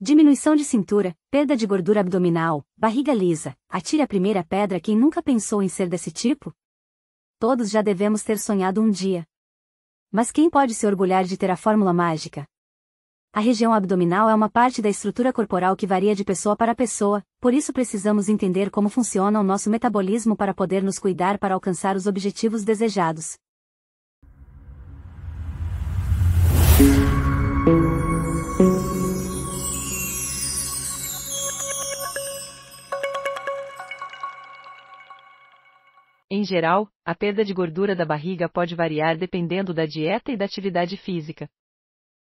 Diminuição de cintura, perda de gordura abdominal, barriga lisa, atire a primeira pedra quem nunca pensou em ser desse tipo? Todos já devemos ter sonhado um dia. Mas quem pode se orgulhar de ter a fórmula mágica? A região abdominal é uma parte da estrutura corporal que varia de pessoa para pessoa, por isso precisamos entender como funciona o nosso metabolismo para poder nos cuidar para alcançar os objetivos desejados. Em geral, a perda de gordura da barriga pode variar dependendo da dieta e da atividade física.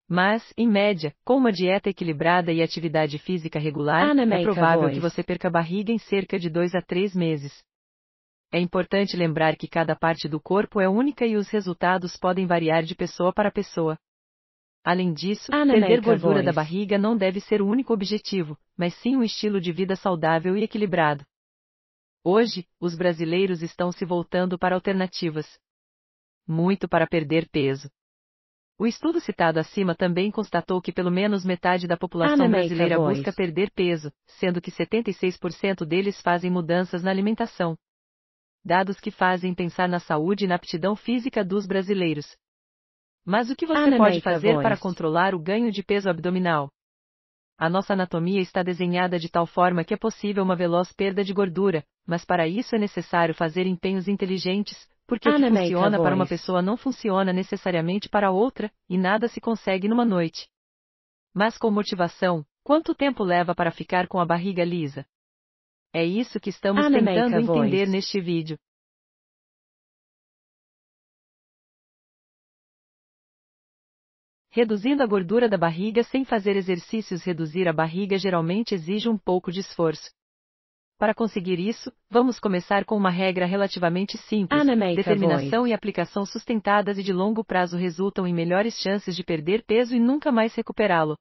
Mas, em média, com uma dieta equilibrada e atividade física regular, ah, é, é provável que você perca a barriga em cerca de 2 a 3 meses. É importante lembrar que cada parte do corpo é única e os resultados podem variar de pessoa para pessoa. Além disso, ah, é perder gordura da barriga não deve ser o único objetivo, mas sim um estilo de vida saudável e equilibrado. Hoje, os brasileiros estão se voltando para alternativas. Muito para perder peso. O estudo citado acima também constatou que pelo menos metade da população brasileira busca perder peso, sendo que 76% deles fazem mudanças na alimentação. Dados que fazem pensar na saúde e na aptidão física dos brasileiros. Mas o que você pode fazer para controlar o ganho de peso abdominal? A nossa anatomia está desenhada de tal forma que é possível uma veloz perda de gordura, mas para isso é necessário fazer empenhos inteligentes, porque o que funciona para uma pessoa não funciona necessariamente para outra, e nada se consegue numa noite. Mas com motivação, quanto tempo leva para ficar com a barriga lisa? É isso que estamos tentando entender voice. neste vídeo. Reduzindo a gordura da barriga sem fazer exercícios reduzir a barriga geralmente exige um pouco de esforço, para conseguir isso, vamos começar com uma regra relativamente simples. Determinação e aplicação sustentadas e de longo prazo resultam em melhores chances de perder peso e nunca mais recuperá-lo.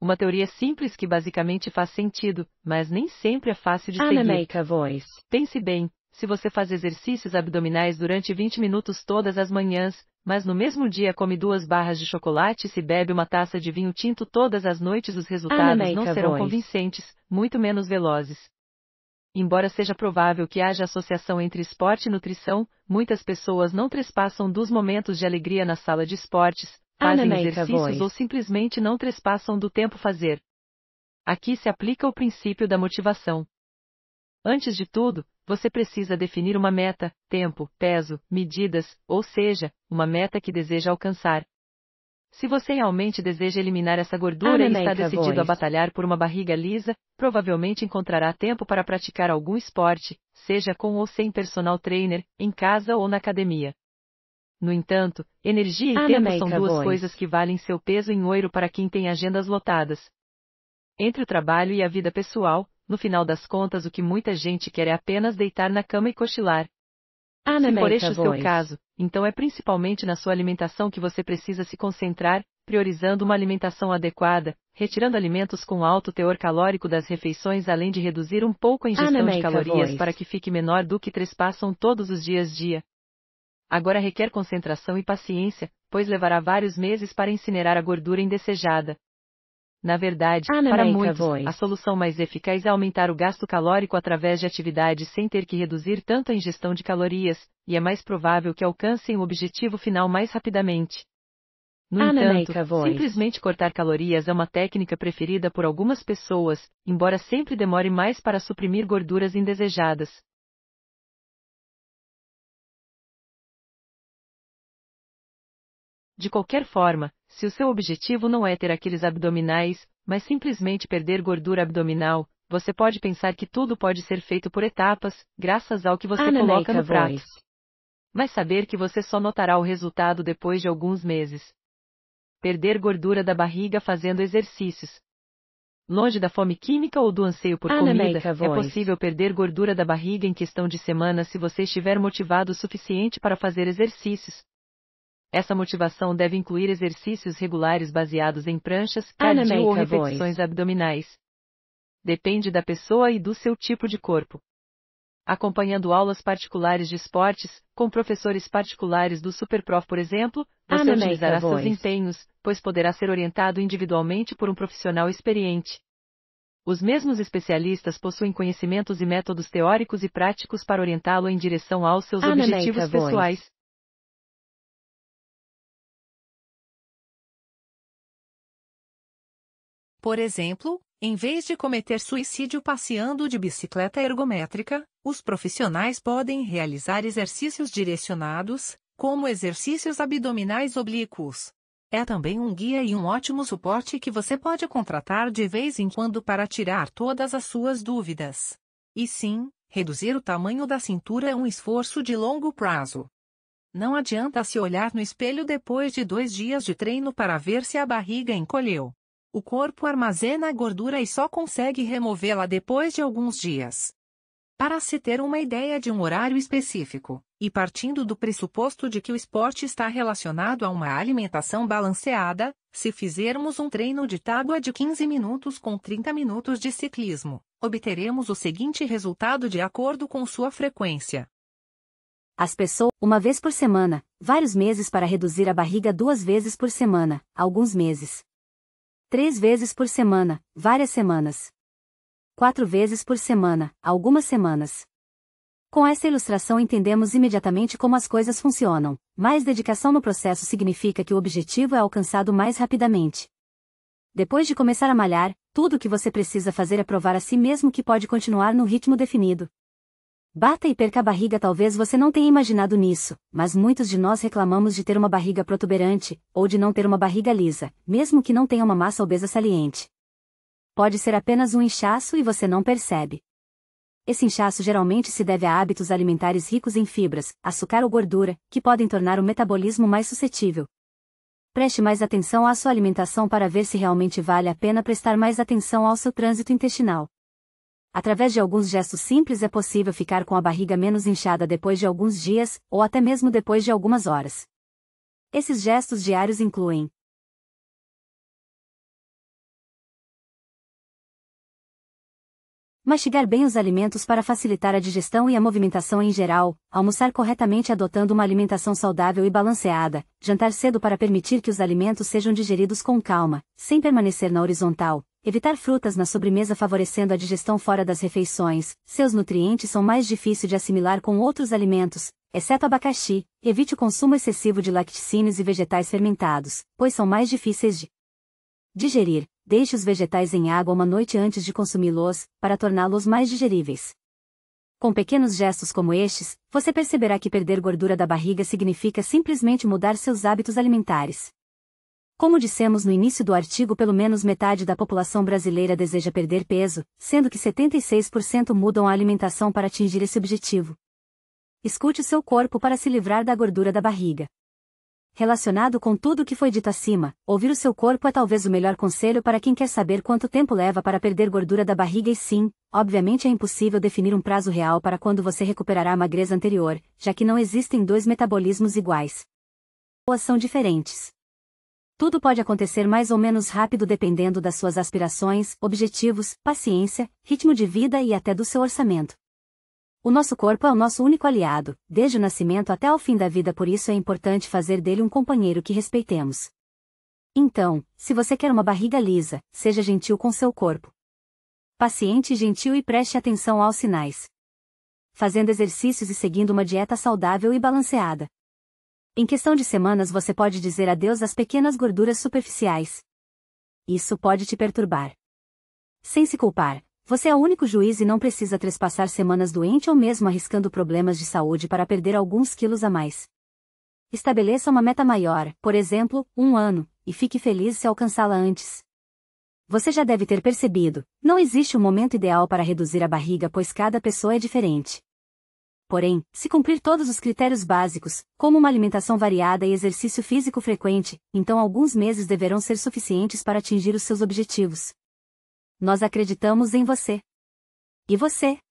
Uma teoria simples que basicamente faz sentido, mas nem sempre é fácil de seguir. voice. Pense bem, se você faz exercícios abdominais durante 20 minutos todas as manhãs, mas no mesmo dia come duas barras de chocolate e se bebe uma taça de vinho tinto todas as noites, os resultados não serão voice. convincentes, muito menos velozes embora seja provável que haja associação entre esporte e nutrição, muitas pessoas não trespassam dos momentos de alegria na sala de esportes, ah, fazem exercícios ou simplesmente não trespassam do tempo fazer. Aqui se aplica o princípio da motivação. Antes de tudo, você precisa definir uma meta, tempo, peso, medidas, ou seja, uma meta que deseja alcançar, se você realmente deseja eliminar essa gordura ah, e está decidido a batalhar por uma barriga lisa, provavelmente encontrará tempo para praticar algum esporte, seja com ou sem personal trainer, em casa ou na academia. No entanto, energia e ah, tempo são duas coisas que valem seu peso em ouro para quem tem agendas lotadas. Entre o trabalho e a vida pessoal, no final das contas o que muita gente quer é apenas deitar na cama e cochilar, se for este o seu caso, então é principalmente na sua alimentação que você precisa se concentrar, priorizando uma alimentação adequada, retirando alimentos com alto teor calórico das refeições além de reduzir um pouco a ingestão de calorias para que fique menor do que três passam todos os dias dia. Agora requer concentração e paciência, pois levará vários meses para incinerar a gordura indesejada, na verdade, ah, é para muitos, Voice. a solução mais eficaz é aumentar o gasto calórico através de atividades sem ter que reduzir tanto a ingestão de calorias, e é mais provável que alcancem o objetivo final mais rapidamente. No ah, é entanto, simplesmente cortar calorias é uma técnica preferida por algumas pessoas, embora sempre demore mais para suprimir gorduras indesejadas. De qualquer forma, se o seu objetivo não é ter aqueles abdominais, mas simplesmente perder gordura abdominal, você pode pensar que tudo pode ser feito por etapas, graças ao que você ah, coloca no prato. Voice. Mas saber que você só notará o resultado depois de alguns meses. Perder gordura da barriga fazendo exercícios. Longe da fome química ou do anseio por ah, comida, é possível perder gordura da barriga em questão de semanas se você estiver motivado o suficiente para fazer exercícios, essa motivação deve incluir exercícios regulares baseados em pranchas, cardio ou repetições abdominais. Depende da pessoa e do seu tipo de corpo. Acompanhando aulas particulares de esportes, com professores particulares do Superprof, por exemplo, você utilizará seus empenhos, pois poderá ser orientado individualmente por um profissional experiente. Os mesmos especialistas possuem conhecimentos e métodos teóricos e práticos para orientá-lo em direção aos seus objetivos pessoais. Por exemplo, em vez de cometer suicídio passeando de bicicleta ergométrica, os profissionais podem realizar exercícios direcionados, como exercícios abdominais oblíquos. É também um guia e um ótimo suporte que você pode contratar de vez em quando para tirar todas as suas dúvidas. E sim, reduzir o tamanho da cintura é um esforço de longo prazo. Não adianta se olhar no espelho depois de dois dias de treino para ver se a barriga encolheu. O corpo armazena a gordura e só consegue removê-la depois de alguns dias. Para se ter uma ideia de um horário específico, e partindo do pressuposto de que o esporte está relacionado a uma alimentação balanceada, se fizermos um treino de tábua de 15 minutos com 30 minutos de ciclismo, obteremos o seguinte resultado de acordo com sua frequência. As pessoas, uma vez por semana, vários meses para reduzir a barriga duas vezes por semana, alguns meses, Três vezes por semana, várias semanas. Quatro vezes por semana, algumas semanas. Com essa ilustração entendemos imediatamente como as coisas funcionam. Mais dedicação no processo significa que o objetivo é alcançado mais rapidamente. Depois de começar a malhar, tudo o que você precisa fazer é provar a si mesmo que pode continuar no ritmo definido. Bata e perca a barriga talvez você não tenha imaginado nisso, mas muitos de nós reclamamos de ter uma barriga protuberante, ou de não ter uma barriga lisa, mesmo que não tenha uma massa obesa saliente. Pode ser apenas um inchaço e você não percebe. Esse inchaço geralmente se deve a hábitos alimentares ricos em fibras, açúcar ou gordura, que podem tornar o metabolismo mais suscetível. Preste mais atenção à sua alimentação para ver se realmente vale a pena prestar mais atenção ao seu trânsito intestinal. Através de alguns gestos simples é possível ficar com a barriga menos inchada depois de alguns dias, ou até mesmo depois de algumas horas. Esses gestos diários incluem mastigar bem os alimentos para facilitar a digestão e a movimentação em geral, almoçar corretamente adotando uma alimentação saudável e balanceada, jantar cedo para permitir que os alimentos sejam digeridos com calma, sem permanecer na horizontal, Evitar frutas na sobremesa favorecendo a digestão fora das refeições, seus nutrientes são mais difíceis de assimilar com outros alimentos, exceto abacaxi. Evite o consumo excessivo de lacticínios e vegetais fermentados, pois são mais difíceis de digerir. Deixe os vegetais em água uma noite antes de consumi-los, para torná-los mais digeríveis. Com pequenos gestos como estes, você perceberá que perder gordura da barriga significa simplesmente mudar seus hábitos alimentares. Como dissemos no início do artigo, pelo menos metade da população brasileira deseja perder peso, sendo que 76% mudam a alimentação para atingir esse objetivo. Escute o seu corpo para se livrar da gordura da barriga. Relacionado com tudo o que foi dito acima, ouvir o seu corpo é talvez o melhor conselho para quem quer saber quanto tempo leva para perder gordura da barriga e sim, obviamente é impossível definir um prazo real para quando você recuperará a magreza anterior, já que não existem dois metabolismos iguais. Ou são diferentes. Tudo pode acontecer mais ou menos rápido dependendo das suas aspirações, objetivos, paciência, ritmo de vida e até do seu orçamento. O nosso corpo é o nosso único aliado, desde o nascimento até o fim da vida, por isso é importante fazer dele um companheiro que respeitemos. Então, se você quer uma barriga lisa, seja gentil com seu corpo. Paciente e gentil e preste atenção aos sinais. Fazendo exercícios e seguindo uma dieta saudável e balanceada. Em questão de semanas você pode dizer adeus às pequenas gorduras superficiais. Isso pode te perturbar. Sem se culpar, você é o único juiz e não precisa trespassar semanas doente ou mesmo arriscando problemas de saúde para perder alguns quilos a mais. Estabeleça uma meta maior, por exemplo, um ano, e fique feliz se alcançá-la antes. Você já deve ter percebido, não existe um momento ideal para reduzir a barriga pois cada pessoa é diferente. Porém, se cumprir todos os critérios básicos, como uma alimentação variada e exercício físico frequente, então alguns meses deverão ser suficientes para atingir os seus objetivos. Nós acreditamos em você. E você?